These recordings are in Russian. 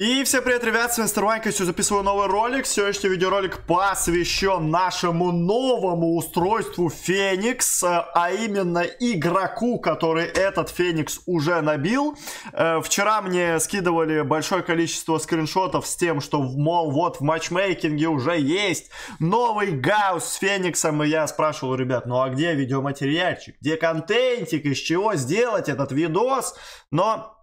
И всем привет, ребят, с вами Старванька, сегодня записываю новый ролик. Сегодняшний видеоролик посвящен нашему новому устройству Феникс, э, а именно игроку, который этот Феникс уже набил. Э, вчера мне скидывали большое количество скриншотов с тем, что, мол, вот в матчмейкинге уже есть новый Гаус с Фениксом, и я спрашивал, ребят, ну а где видеоматериальчик, где контентик, из чего сделать этот видос? Но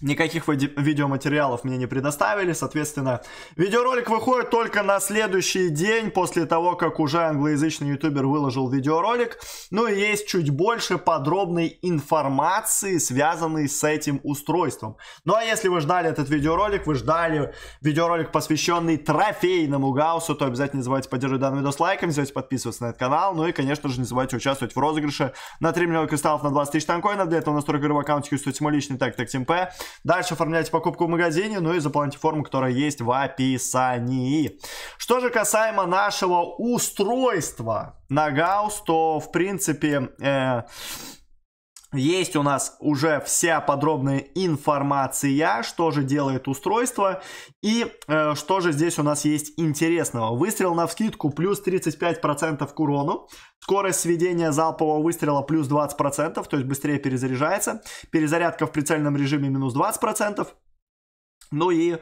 Никаких видеоматериалов мне не предоставили, соответственно, видеоролик выходит только на следующий день после того, как уже англоязычный ютубер выложил видеоролик. Ну и есть чуть больше подробной информации, связанной с этим устройством. Ну а если вы ждали этот видеоролик, вы ждали видеоролик, посвященный трофейному гауссу, то обязательно не забывайте поддерживать данный видос лайком, не забывайте подписываться на этот канал, ну и, конечно же, не забывайте участвовать в розыгрыше на 3 миллиона кристаллов на 20 тысяч танкоинов, для этого настройка игрового аккаунта, стоит мой личный так, так, темп. Дальше оформляйте покупку в магазине, ну и заполните форму, которая есть в описании. Что же касаемо нашего устройства на Гаус, то в принципе... Э, есть у нас уже вся подробная информация, что же делает устройство и э, что же здесь у нас есть интересного. Выстрел на вскидку плюс 35% к урону, скорость сведения залпового выстрела плюс 20%, то есть быстрее перезаряжается, перезарядка в прицельном режиме минус 20%, ну и,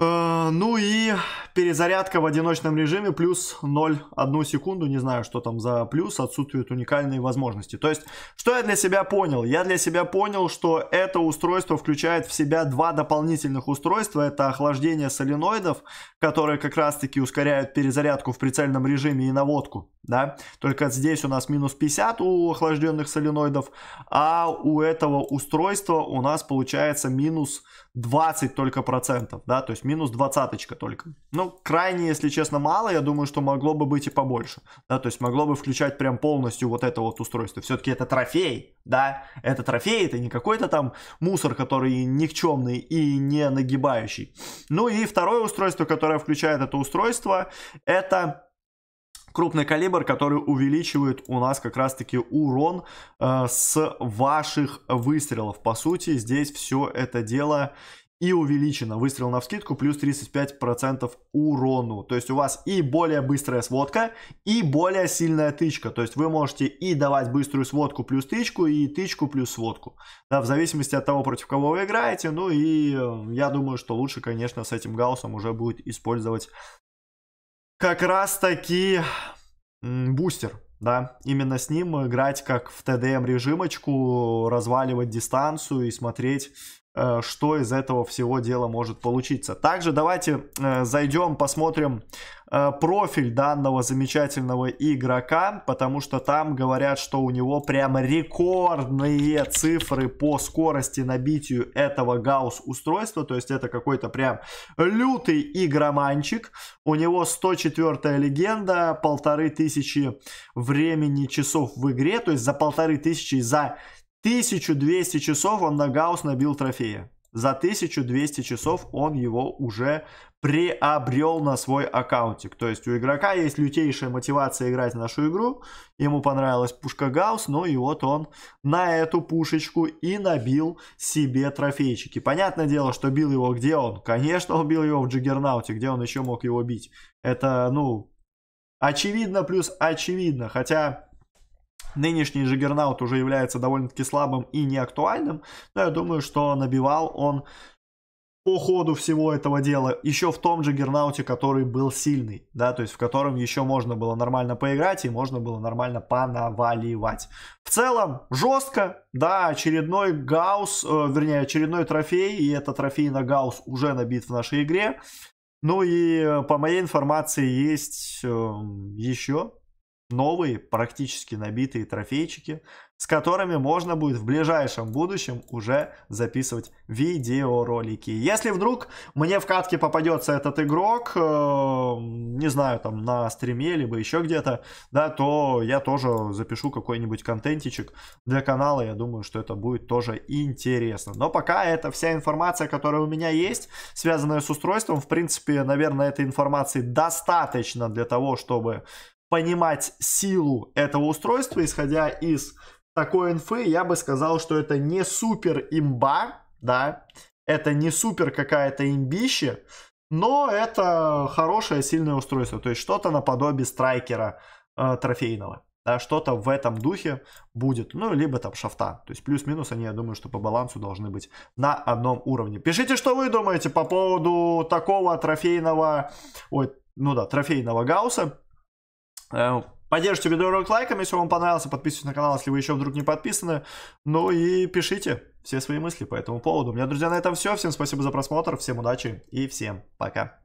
э, ну и перезарядка в одиночном режиме плюс 0,1 секунду, не знаю, что там за плюс, отсутствуют уникальные возможности. То есть, что я для себя понял? Я для себя понял, что это устройство включает в себя два дополнительных устройства. Это охлаждение соленоидов, которые как раз-таки ускоряют перезарядку в прицельном режиме и наводку, да? Только здесь у нас минус 50 у охлажденных соленоидов, а у этого устройства у нас получается минус 20 только процентов, да, то есть минус двадцаточка только. Ну, крайне, если честно, мало. Я думаю, что могло бы быть и побольше. Да, то есть могло бы включать прям полностью вот это вот устройство. Все-таки это трофей, да, это трофей, это не какой-то там мусор, который никчемный и не нагибающий. Ну и второе устройство, которое включает это устройство, это крупный калибр, который увеличивает у нас как раз-таки урон э, с ваших выстрелов. По сути, здесь все это дело и увеличено. Выстрел на вскидку плюс 35% урону. То есть у вас и более быстрая сводка, и более сильная тычка. То есть вы можете и давать быструю сводку плюс тычку, и тычку плюс сводку. Да, в зависимости от того, против кого вы играете. Ну и э, я думаю, что лучше, конечно, с этим гауссом уже будет использовать как раз таки бустер. Да, именно с ним играть как в ТДМ режимочку, разваливать дистанцию и смотреть, Э, что из этого всего дела может получиться. Также давайте э, зайдем, посмотрим э, профиль данного замечательного игрока, потому что там говорят, что у него прямо рекордные цифры по скорости набитию этого гаусс-устройства, то есть это какой-то прям лютый игроманчик. У него 104 легенда, полторы тысячи времени часов в игре, то есть за полторы тысячи за 1200 часов он на Гаус набил трофея. За 1200 часов он его уже приобрел на свой аккаунтик. То есть у игрока есть лютейшая мотивация играть в нашу игру. Ему понравилась пушка Гаус, ну и вот он на эту пушечку и набил себе трофейчики. Понятное дело, что бил его где он? Конечно, он бил его в Джиггернауте, где он еще мог его бить. Это, ну, очевидно плюс очевидно. Хотя нынешний Джиггернаут уже является довольно-таки слабым и неактуальным, но я думаю, что набивал он по ходу всего этого дела, еще в том же Гернауте, который был сильный, да, то есть в котором еще можно было нормально поиграть и можно было нормально понаваливать. В целом, жестко, да, очередной Гаус, э, вернее, очередной трофей, и этот трофей на Гаус уже набит в нашей игре. Ну и э, по моей информации есть э, еще новые, практически набитые трофейчики, с которыми можно будет в ближайшем будущем уже записывать видеоролики. Если вдруг мне в катке попадется этот игрок, э, не знаю, там на стриме, либо еще где-то, да, то я тоже запишу какой-нибудь контентичек для канала, я думаю, что это будет тоже интересно. Но пока это вся информация, которая у меня есть, связанная с устройством, в принципе, наверное, этой информации достаточно для того, чтобы понимать силу этого устройства, исходя из такой инфы, я бы сказал, что это не супер имба, да, это не супер какая-то имбище, но это хорошее сильное устройство, то есть что-то наподобие страйкера э, трофейного. Да, что-то в этом духе будет. Ну, либо там шафта. То есть плюс-минус они, я думаю, что по балансу должны быть на одном уровне. Пишите, что вы думаете по поводу такого трофейного... Ой, ну да, трофейного гауса. Э, поддержите видеоролик лайком, если вам понравился, подписывайтесь на канал, если вы еще вдруг не подписаны. Ну и пишите все свои мысли по этому поводу. У меня, друзья, на этом все. Всем спасибо за просмотр, всем удачи и всем пока.